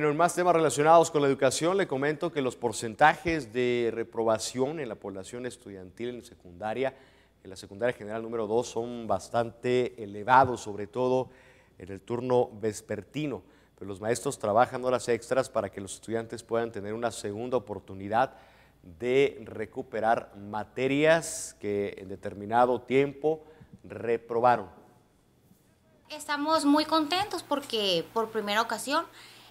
Bueno, en más temas relacionados con la educación, le comento que los porcentajes de reprobación en la población estudiantil en secundaria, en la secundaria general número 2, son bastante elevados, sobre todo en el turno vespertino. Pero los maestros trabajan horas extras para que los estudiantes puedan tener una segunda oportunidad de recuperar materias que en determinado tiempo reprobaron. Estamos muy contentos porque por primera ocasión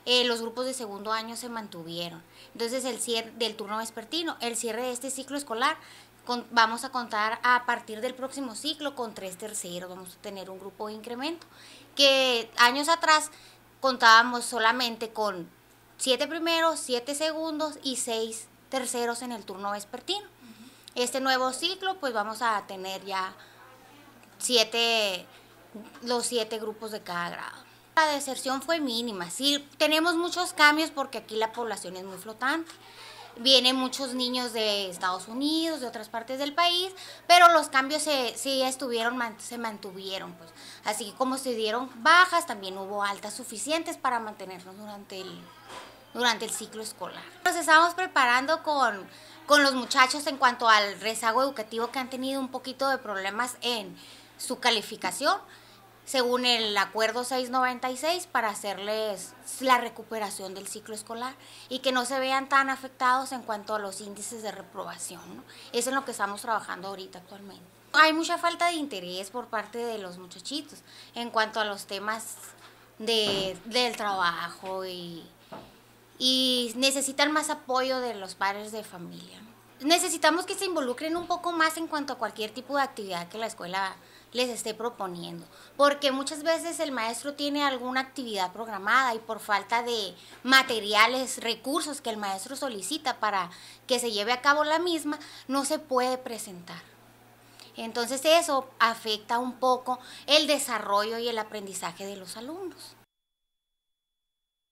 eh, los grupos de segundo año se mantuvieron. Entonces, el cierre del turno vespertino, el cierre de este ciclo escolar, vamos a contar a partir del próximo ciclo con tres terceros, vamos a tener un grupo de incremento, que años atrás contábamos solamente con siete primeros, siete segundos y seis terceros en el turno vespertino. Este nuevo ciclo, pues vamos a tener ya siete, los siete grupos de cada grado la deserción fue mínima. Sí, tenemos muchos cambios porque aquí la población es muy flotante. Vienen muchos niños de Estados Unidos, de otras partes del país, pero los cambios se, sí estuvieron, se mantuvieron. Pues. Así como se dieron bajas, también hubo altas suficientes para mantenernos durante el, durante el ciclo escolar. Nos estamos preparando con, con los muchachos en cuanto al rezago educativo que han tenido un poquito de problemas en su calificación según el acuerdo 696 para hacerles la recuperación del ciclo escolar y que no se vean tan afectados en cuanto a los índices de reprobación. Eso Es en lo que estamos trabajando ahorita actualmente. Hay mucha falta de interés por parte de los muchachitos en cuanto a los temas del trabajo y, y, necesitan más apoyo de los padres de familia. Necesitamos que se involucren un poco más en cuanto a cualquier tipo de actividad que la escuela les esté proponiendo. Porque muchas veces el maestro tiene alguna actividad programada y por falta de materiales, recursos que el maestro solicita para que se lleve a cabo la misma, no se puede presentar. Entonces eso afecta un poco el desarrollo y el aprendizaje de los alumnos.